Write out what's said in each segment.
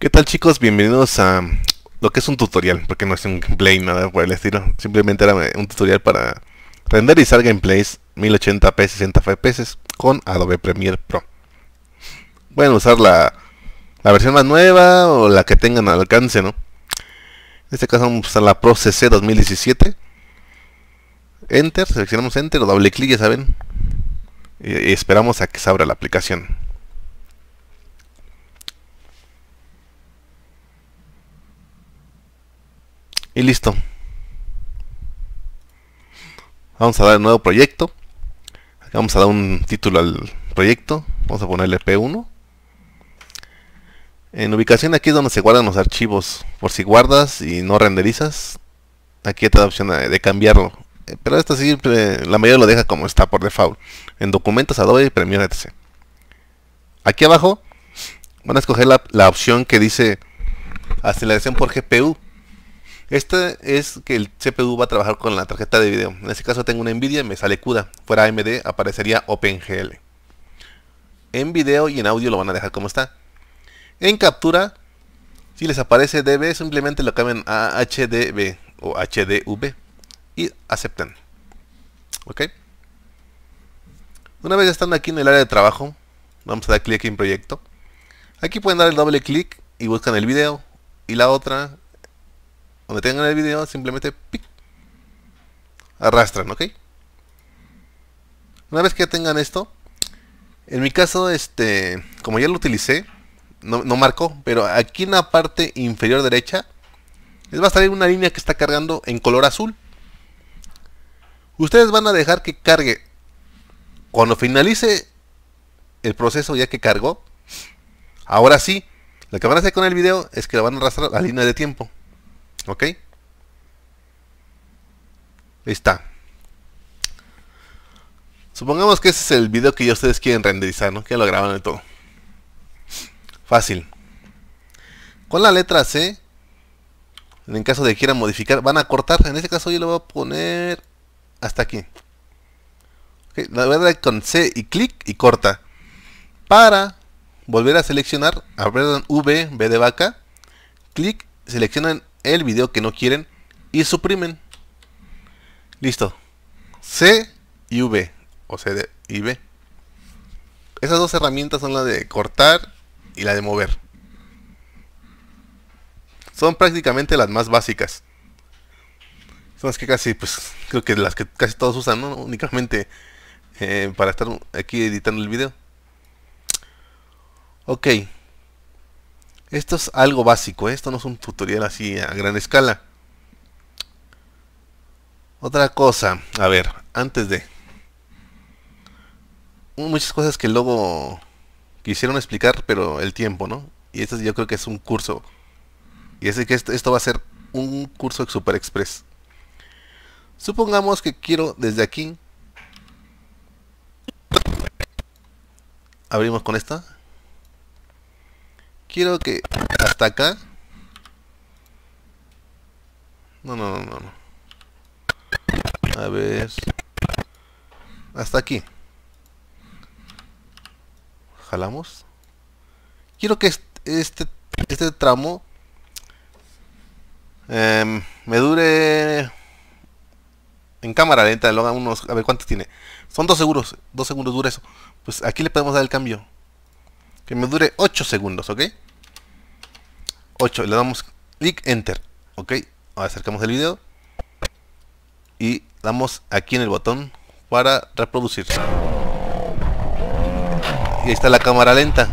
¿Qué tal chicos? Bienvenidos a lo que es un tutorial, porque no es un gameplay, nada por el estilo. Simplemente era un tutorial para renderizar gameplays 1080p 60 fps con Adobe Premiere Pro. Pueden usar la, la, versión más nueva o la que tengan al alcance, ¿no? En este caso vamos a usar la Pro CC 2017. Enter, seleccionamos Enter o doble clic, ya saben. Y esperamos a que se abra la aplicación. Y listo. Vamos a dar el nuevo proyecto. vamos a dar un título al proyecto. Vamos a ponerle P1. En ubicación aquí es donde se guardan los archivos. Por si guardas y no renderizas. Aquí te da opción de cambiarlo. Eh, pero esta siempre, eh, la mayoría lo deja como está por default. En documentos Adobe, Premiere, etc. Aquí abajo van a escoger la, la opción que dice aceleración por GPU. Este es que el CPU va a trabajar con la tarjeta de video. En este caso tengo una Nvidia y me sale CUDA. Fuera AMD aparecería OpenGL. En video y en audio lo van a dejar como está. En captura, si les aparece DB, simplemente lo cambian a HDB o HDV y aceptan. ¿Ok? Una vez estando aquí en el área de trabajo, vamos a dar clic en proyecto. Aquí pueden dar el doble clic y buscan el video. Y la otra donde tengan el video, simplemente arrastran, ¿ok? Una vez que tengan esto, en mi caso, este, como ya lo utilicé, no, marcó, pero aquí en la parte inferior derecha, les va a salir una línea que está cargando en color azul. Ustedes van a dejar que cargue. Cuando finalice el proceso ya que cargó, ahora sí, lo que van a hacer con el video es que lo van a arrastrar a la línea de tiempo. ¿Ok? Ahí está. Supongamos que ese es el video que ya ustedes quieren renderizar, ¿no? Que lo graban de todo. Fácil. Con la letra C, en caso de que quieran modificar, van a cortar. En este caso yo lo voy a poner hasta aquí. la verdad con C y clic y corta. Para volver a seleccionar, abren V, B de vaca, clic, seleccionan el video que no quieren y suprimen. Listo. C y V. O C y V. Esas dos herramientas son la de cortar y la de mover. Son prácticamente las más básicas. Son las que casi, pues, creo que las que casi todos usan, Únicamente eh, para estar aquí editando el video. Ok. Esto es algo básico, ¿eh? esto no es un tutorial así a gran escala. Otra cosa, a ver, antes de... Muchas cosas que luego quisieron explicar, pero el tiempo, ¿no? Y esto yo creo que es un curso. Y es que esto, esto va a ser un curso de Super Express. Supongamos que quiero desde aquí... Abrimos con esta. Quiero que hasta acá. No, no, no, no. A ver. Hasta aquí. Jalamos. Quiero que este, este tramo em, me dure en cámara lenta, a ver cuántos tiene. Son dos segundos, dos segundos dura eso. Pues aquí le podemos dar el cambio que me dure 8 segundos, ¿ok? 8, le damos clic Enter, ¿ok? acercamos el video y damos aquí en el botón para reproducir. Y ahí está la cámara lenta.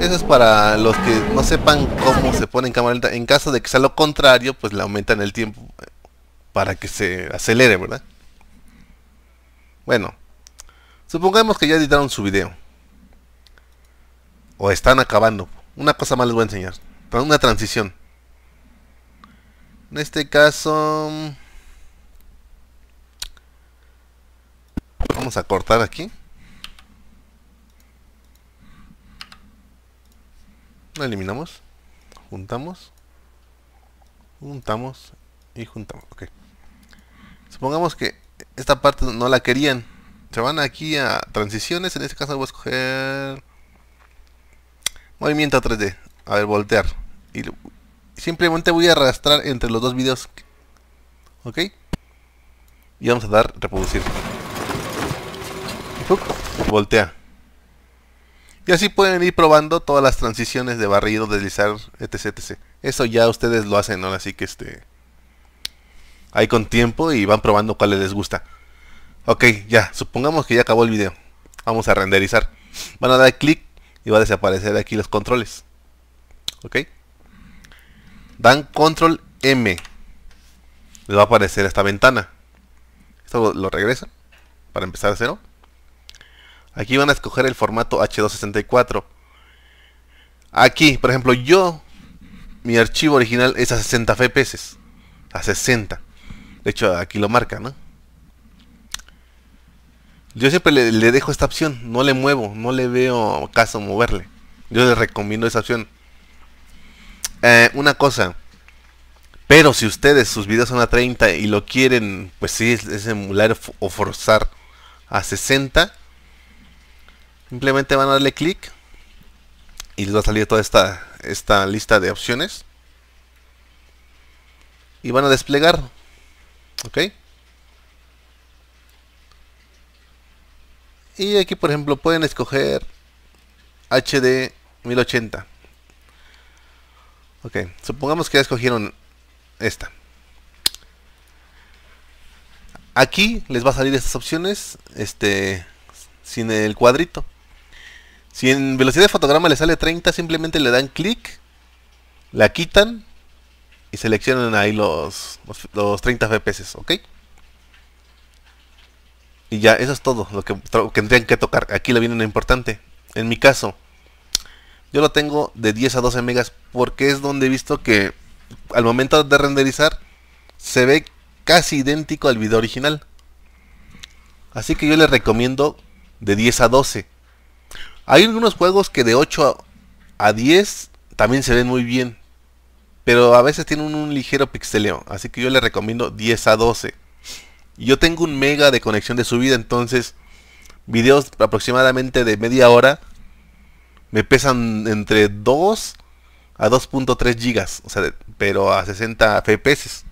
Eso es para los que no sepan cómo se pone en cámara lenta. En caso de que sea lo contrario, pues le aumentan el tiempo para que se acelere, ¿verdad? Bueno, Supongamos que ya editaron su video. O están acabando. Una cosa más les voy a enseñar. Una transición. En este caso... Vamos a cortar aquí. Lo eliminamos. Juntamos. Juntamos. Y juntamos. Ok. Supongamos que esta parte no la querían se van aquí a transiciones. En este caso voy a escoger movimiento 3D. A ver, voltear. Y simplemente voy a arrastrar entre los dos videos. ¿Ok? Y vamos a dar reproducir. voltea. Y así pueden ir probando todas las transiciones de barrido, deslizar, etc, etc. Eso ya ustedes lo hacen, ¿no? Así que este... Ahí con tiempo y van probando cuál les gusta. Ok, ya, supongamos que ya acabó el video. Vamos a renderizar. Van a dar clic y va a desaparecer aquí los controles. Ok. Dan control M. Les va a aparecer esta ventana. Esto lo, regresa para empezar a cero. Aquí van a escoger el formato H264. Aquí, por ejemplo, yo, mi archivo original es a 60 FPS. A 60. De hecho, aquí lo marca, ¿no? Yo siempre le, dejo esta opción, no le muevo, no le veo caso moverle. Yo le recomiendo esa opción. Eh, una cosa, pero si ustedes sus videos son a 30 y lo quieren, pues sí, es, emular o forzar a 60, simplemente van a darle clic y les va a salir toda esta, esta lista de opciones y van a desplegar. ¿Ok? Y aquí, por ejemplo, pueden escoger HD 1080. Ok, supongamos que ya escogieron esta. Aquí les va a salir estas opciones este, sin el cuadrito. Si en velocidad de fotograma le sale 30, simplemente le dan clic, la quitan y seleccionan ahí los, los, los 30 FPS, ¿ok? Y ya, eso es todo lo que tendrían que tocar. Aquí le viene lo importante. En mi caso, yo lo tengo de 10 a 12 megas porque es donde he visto que al momento de renderizar se ve casi idéntico al video original. Así que yo les recomiendo de 10 a 12. Hay algunos juegos que de 8 a 10 también se ven muy bien. Pero a veces tienen un, ligero pixeleo. Así que yo le recomiendo 10 a 12. Yo tengo un mega de conexión de subida, entonces videos aproximadamente de media hora me pesan entre 2 a 2.3 gigas, o sea, pero a 60 fps.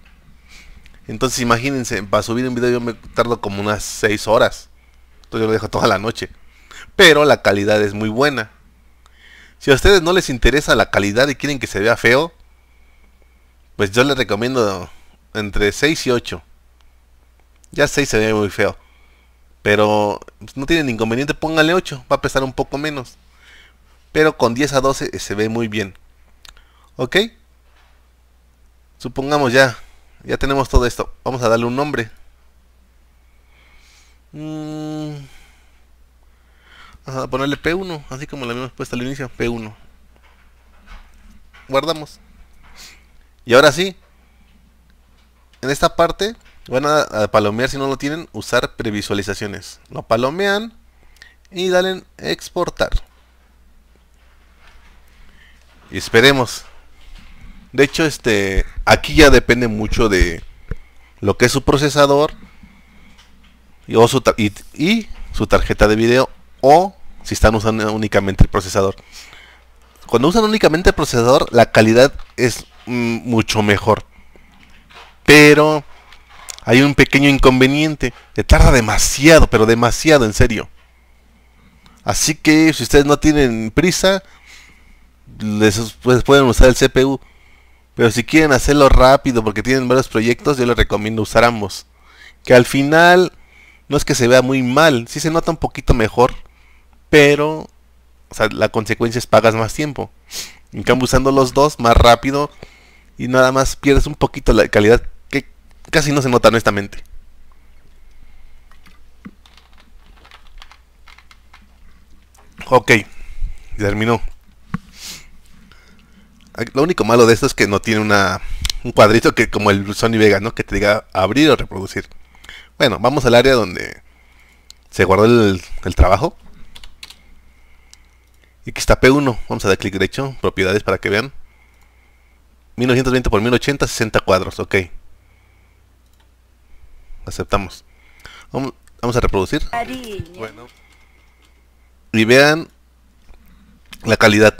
Entonces imagínense, para subir un video yo me tardo como unas 6 horas. Entonces yo lo dejo toda la noche. Pero la calidad es muy buena. Si a ustedes no les interesa la calidad y quieren que se vea feo, pues yo les recomiendo entre 6 y 8. Ya 6 se ve muy feo. Pero no ningún inconveniente, póngale 8, va a pesar un poco menos. Pero con 10 a 12 eh, se ve muy bien. ¿Ok? Supongamos ya, ya tenemos todo esto. Vamos a darle un nombre. Vamos mm. a ponerle P1, así como lo habíamos puesto al inicio, P1. Guardamos. Y ahora sí, en esta parte van a, palomear si no lo tienen, usar previsualizaciones. Lo palomean y en exportar. Y esperemos. De hecho, este aquí ya depende mucho de lo que es su procesador y, su tarjeta de video o si están usando únicamente el procesador. Cuando usan únicamente el procesador, la calidad es mm, mucho mejor. Pero hay un pequeño inconveniente. se tarda demasiado, pero demasiado, en serio. Así que si ustedes no tienen prisa, les pues, pueden usar el CPU. Pero si quieren hacerlo rápido porque tienen varios proyectos, yo les recomiendo usar ambos. Que al final no es que se vea muy mal, sí se nota un poquito mejor, pero la consecuencia es pagas más tiempo. En cambio usando los dos más rápido y nada más pierdes un poquito la calidad casi no se nota honestamente. Ok, terminó. Lo único malo de esto es que no tiene una, un cuadrito que como el Sony Vega, ¿no? Que te diga abrir o reproducir. Bueno, vamos al área donde se guardó el, trabajo. Y que está P1. Vamos a dar clic derecho, propiedades para que vean. 1920 por 1080, 60 cuadros, ok aceptamos. Vamos, a reproducir. Bueno. Y vean la calidad.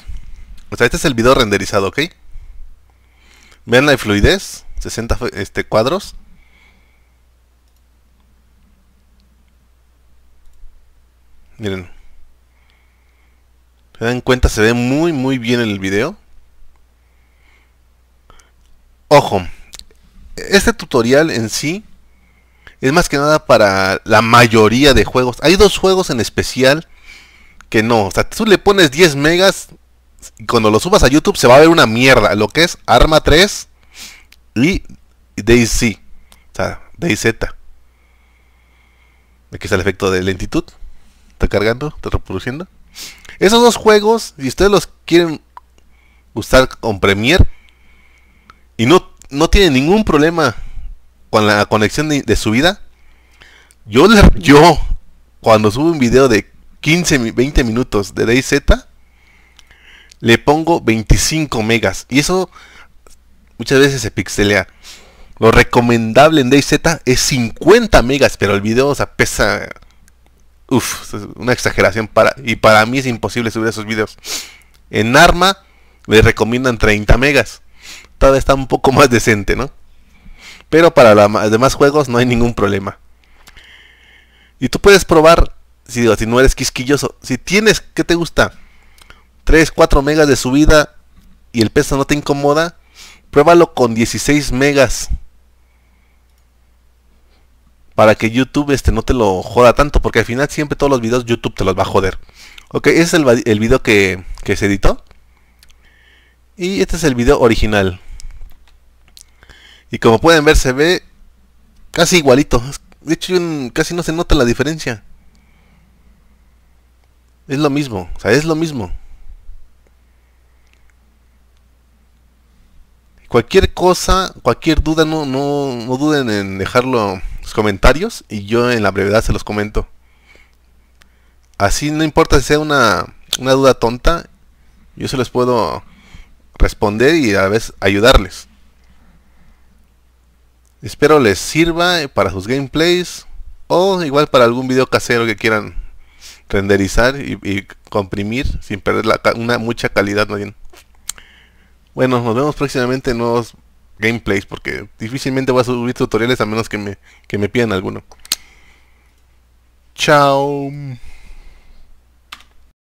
O sea, este es el video renderizado, ¿ok? Vean la fluidez, 60 este, cuadros. Miren. Se dan cuenta, se ve muy muy bien en el video. Ojo, este tutorial en sí es más que nada para la mayoría de juegos. Hay dos juegos en especial que no. O sea, tú le pones 10 megas y cuando lo subas a YouTube se va a ver una mierda. Lo que es Arma 3 y DayZ. O sea, DayZ. Aquí está el efecto de lentitud. Está cargando, está reproduciendo. Esos dos juegos, si ustedes los quieren usar con Premiere y no, no tienen ningún problema con la conexión de, subida, yo, yo cuando subo un video de 15, 20 minutos de DayZ, le pongo 25 megas. Y eso muchas veces se pixelea. Lo recomendable en DayZ es 50 megas, pero el video o sea, pesa... Uf, una exageración para... Y para mí es imposible subir esos videos. En Arma le recomiendan 30 megas. Todavía está un poco más decente, ¿no? Pero para los demás juegos no hay ningún problema. Y tú puedes probar, si, si no eres quisquilloso, si tienes, ¿qué te gusta? 3, 4 megas de subida y el peso no te incomoda, pruébalo con 16 megas. Para que YouTube este, no te lo joda tanto, porque al final siempre todos los videos YouTube te los va a joder. Ok, ese es el, video que, que se editó. Y este es el video original. Y como pueden ver, se ve casi igualito. De hecho, casi no se nota la diferencia. Es lo mismo, o sea, es lo mismo. Cualquier cosa, cualquier duda, no, no, duden en dejarlo en los comentarios y yo en la brevedad se los comento. Así no importa si sea una, una duda tonta, yo se los puedo responder y a veces ayudarles. Espero les sirva para sus gameplays o igual para algún video casero que quieran renderizar y, comprimir sin perder una mucha calidad. ¿no? Bueno, nos vemos próximamente en nuevos gameplays porque difícilmente voy a subir tutoriales a menos que me, que me pidan alguno. Chao.